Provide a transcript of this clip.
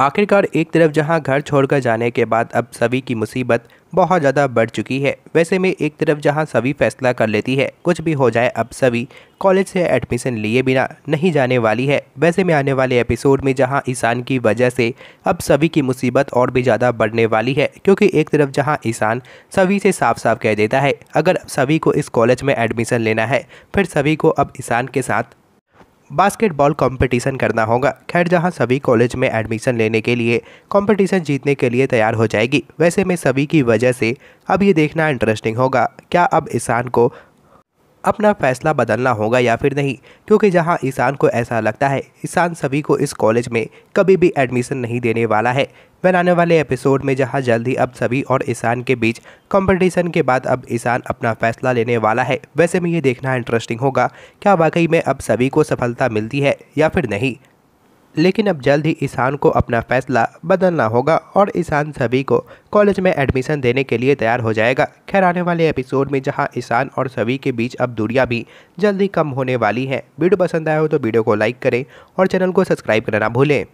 आखिरकार एक तरफ जहां घर छोड़कर जाने के बाद अब सभी की मुसीबत बहुत ज़्यादा बढ़ चुकी है वैसे में एक तरफ जहां सभी फैसला कर लेती है कुछ भी हो जाए अब सभी कॉलेज से एडमिशन लिए बिना नहीं जाने वाली है वैसे में आने वाले एपिसोड में जहां ईशान की वजह से अब सभी की मुसीबत और भी ज़्यादा बढ़ने वाली है क्योंकि एक तरफ जहाँ ईशान सभी से साफ साफ कह देता है अगर सभी को इस कॉलेज में एडमिशन लेना है फिर सभी को अब ईशान के साथ बास्केटबॉल कंपटीशन करना होगा खैर जहां सभी कॉलेज में एडमिशन लेने के लिए कंपटीशन जीतने के लिए तैयार हो जाएगी वैसे में सभी की वजह से अब ये देखना इंटरेस्टिंग होगा क्या अब ईशान को अपना फैसला बदलना होगा या फिर नहीं क्योंकि जहां ईशान को ऐसा लगता है ईशान सभी को इस कॉलेज में कभी भी एडमिशन नहीं देने वाला है आने वाले एपिसोड में जहां जल्द ही अब सभी और ईशान के बीच कंपटीशन के बाद अब ईशान अपना फैसला लेने वाला है वैसे में ये देखना इंटरेस्टिंग होगा क्या वाकई में अब सभी को सफलता मिलती है या फिर नहीं लेकिन अब जल्द ही ईशान को अपना फैसला बदलना होगा और ईशान सभी को कॉलेज में एडमिशन देने के लिए तैयार हो जाएगा खैर आने वाले एपिसोड में जहां ईशान और सभी के बीच अब दूरियां भी जल्दी कम होने वाली हैं वीडियो पसंद आया हो तो वीडियो को लाइक करें और चैनल को सब्सक्राइब करना भूलें